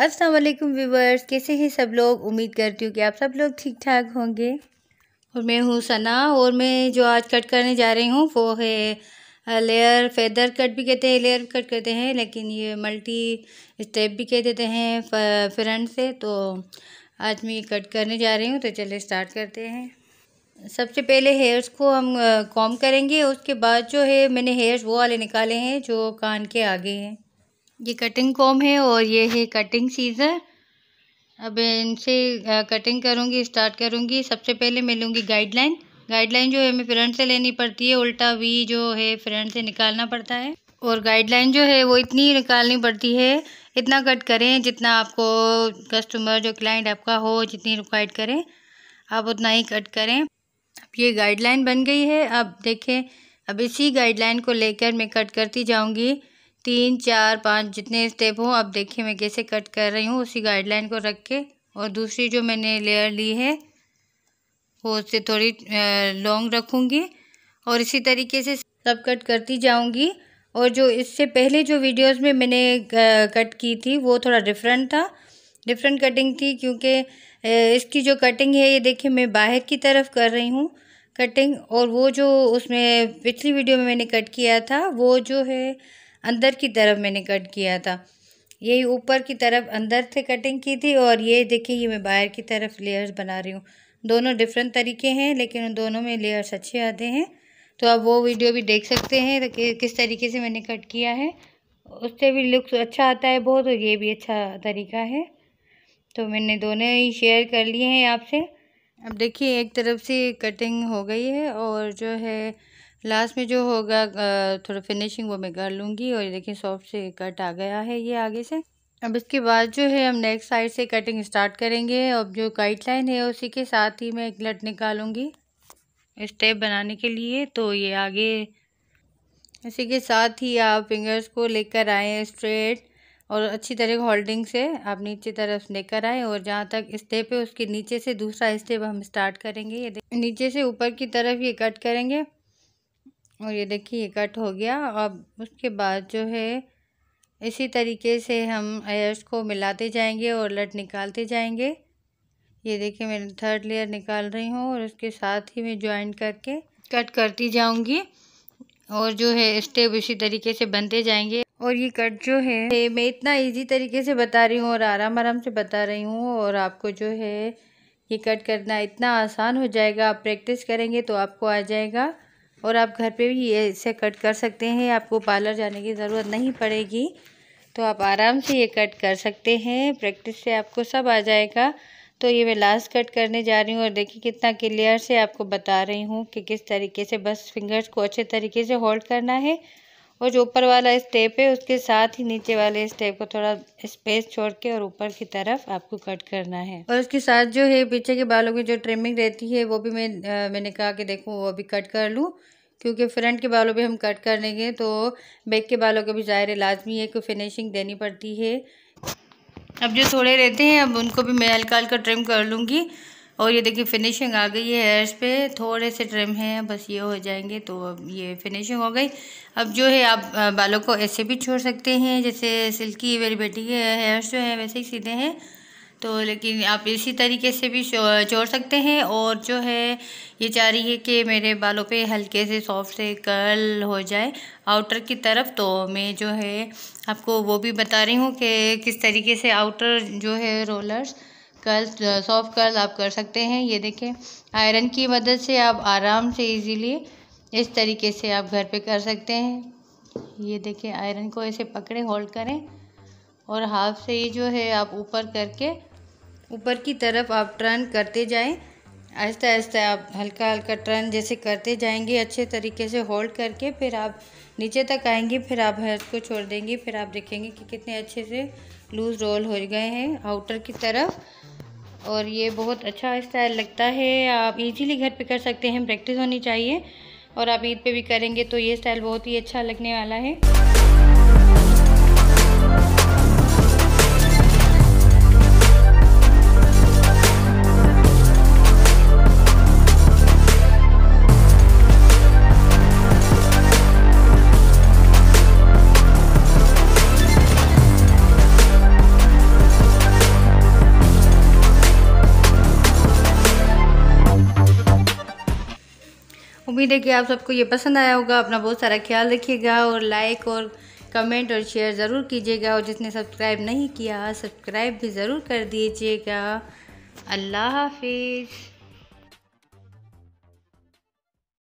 अस्सलाम वालेकुम व्यूवर्स कैसे हैं सब लोग उम्मीद करती हूँ कि आप सब लोग ठीक ठाक होंगे और मैं हूँ सना और मैं जो आज कट करने जा रही हूँ वो है लेयर फेदर कट भी कहते हैं लेयर कट कहते हैं लेकिन ये मल्टी स्टेप भी कह देते हैं फ्रंट से तो आज मैं ये कट करने जा रही हूँ तो चले स्टार्ट करते हैं सबसे पहले हेयर्स को हम कॉम करेंगे उसके बाद जो है मैंने हेयर्स वो वाले निकाले हैं जो कान के आगे हैं ये कटिंग कॉम है और ये है कटिंग सीज़र अब इनसे कटिंग करूँगी स्टार्ट करूँगी सबसे पहले मैं लूँगी गाइडलाइन गाइडलाइन जो है हमें फ्रंट से लेनी पड़ती है उल्टा वी जो है फ्रंट से निकालना पड़ता है और गाइडलाइन जो है वो इतनी निकालनी पड़ती है इतना कट करें जितना आपको कस्टमर जो क्लाइंट आपका हो जितनी रिक्वाइड करें आप उतना ही कट करें अब ये गाइडलाइन बन गई है अब देखें अब इसी गाइडलाइन को लेकर मैं कट करती जाऊँगी तीन चार पाँच जितने स्टेप हो आप देखिए मैं कैसे कट कर रही हूँ उसी गाइडलाइन को रख के और दूसरी जो मैंने लेयर ली है वो उससे थोड़ी लॉन्ग रखूँगी और इसी तरीके से सब कट करती जाऊँगी और जो इससे पहले जो वीडियोस में मैंने कट की थी वो थोड़ा डिफरेंट था डिफरेंट कटिंग थी क्योंकि इसकी जो कटिंग है ये देखिए मैं बाहर की तरफ कर रही हूँ कटिंग और वो जो उसमें पिछली वीडियो में मैंने कट किया था वो जो है अंदर की तरफ मैंने कट किया था यही ऊपर की तरफ अंदर से कटिंग की थी और ये देखिए ये मैं बाहर की तरफ लेयर्स बना रही हूँ दोनों डिफरेंट तरीके हैं लेकिन उन दोनों में लेयर्स अच्छे आते हैं तो आप वो वीडियो भी देख सकते हैं तो कि, किस तरीके से मैंने कट किया है उससे भी लुक्स अच्छा आता है बहुत और ये भी अच्छा तरीका है तो मैंने दोनों ही शेयर कर लिए हैं आपसे अब देखिए एक तरफ से कटिंग हो गई है और जो है लास्ट में जो होगा थोड़ा फिनिशिंग वो मैं कर लूँगी और देखिए सॉफ्ट से कट आ गया है ये आगे से अब इसके बाद जो है हम नेक्स्ट साइड से कटिंग स्टार्ट करेंगे अब जो गाइड लाइन है उसी के साथ ही मैं एक लट निकालूँगी स्टेप बनाने के लिए तो ये आगे इसी के साथ ही आप फिंगर्स को लेकर आएँ स्ट्रेट और अच्छी तरह होल्डिंग से आप नीचे तरफ लेकर आएँ और जहाँ तक स्टेप है उसके नीचे से दूसरा स्टेप हम स्टार्ट करेंगे ये नीचे से ऊपर की तरफ ये कट करेंगे और ये देखिए कट हो गया अब उसके बाद जो है इसी तरीके से हम एयर्स को मिलाते जाएंगे और लट निकालते जाएंगे ये देखिए मैं थर्ड लेयर निकाल रही हूँ और उसके साथ ही मैं ज्वाइन करके कट करती जाऊँगी और जो है स्टेप इसी तरीके से बनते जाएंगे और ये कट जो है मैं इतना इजी तरीके से बता रही हूँ और आराम आराम से बता रही हूँ और आपको जो है ये कट करना इतना आसान हो जाएगा आप प्रैक्टिस करेंगे तो आपको आ जाएगा और आप घर पे भी ये इसे कट कर सकते हैं आपको पार्लर जाने की ज़रूरत नहीं पड़ेगी तो आप आराम से ये कट कर सकते हैं प्रैक्टिस से आपको सब आ जाएगा तो ये मैं लास्ट कट करने जा रही हूँ और देखिए कितना क्लियर से आपको बता रही हूँ कि किस तरीके से बस फिंगर्स को अच्छे तरीके से होल्ड करना है और जो ऊपर वाला स्टेप है उसके साथ ही नीचे वाले स्टेप को थोड़ा स्पेस छोड़ के और ऊपर की तरफ आपको कट करना है और उसके साथ जो है पीछे के बालों की जो ट्रिमिंग रहती है वो भी मैं मैंने कहा कि देखो वो भी कट कर लूँ क्योंकि फ्रंट के बालों भी हम कट कर लेंगे तो बैक के बालों का भी ज़ाहिर लाजमी है कि फिनिशिंग देनी पड़ती है अब जो थोड़े रहते हैं अब उनको भी मैं हल्का हल्का ट्रिम कर लूँगी और ये देखिए फिनिशिंग आ गई है हेयर्स पे थोड़े से ट्रिम हैं बस ये हो जाएंगे तो अब ये फिनिशिंग हो गई अब जो है आप बालों को ऐसे भी छोड़ सकते हैं जैसे सिल्की मेरी बेटी के हेयर्स जो हैं वैसे ही सीधे हैं तो लेकिन आप इसी तरीके से भी छोड़ सकते हैं और जो है ये चाह रही है कि मेरे बालों पे हल्के से सॉफ्ट से कर्ल हो जाए आउटर की तरफ तो मैं जो है आपको वो भी बता रही हूँ कि किस तरीके से आउटर जो है रोलर्स कर्ल्स सॉफ्ट कर्ल आप कर सकते हैं ये देखें आयरन की मदद से आप आराम से इजीली इस तरीके से आप घर पे कर सकते हैं ये देखें आयरन को ऐसे पकड़े होल्ड करें और हाफ से ही जो है आप ऊपर करके ऊपर की तरफ आप टर्न करते जाएं आहिस्ता आहिस्ता आप हल्का हल्का टर्न जैसे करते जाएंगे अच्छे तरीके से होल्ड करके फिर आप नीचे तक आएंगे फिर आप हर्थ को छोड़ देंगे फिर आप देखेंगे कि कितने अच्छे से लूज़ रोल हो गए हैं आउटर की तरफ और ये बहुत अच्छा स्टाइल लगता है आप इजीली घर पे कर सकते हैं प्रैक्टिस होनी चाहिए और आप ईद पे भी करेंगे तो ये स्टाइल बहुत ही अच्छा लगने वाला है उम्मीद है कि आप सबको ये पसंद आया होगा अपना बहुत सारा ख्याल रखिएगा और लाइक और कमेंट और शेयर ज़रूर कीजिएगा और जिसने सब्सक्राइब नहीं किया सब्सक्राइब भी ज़रूर कर दीजिएगा अल्लाह हाफिज़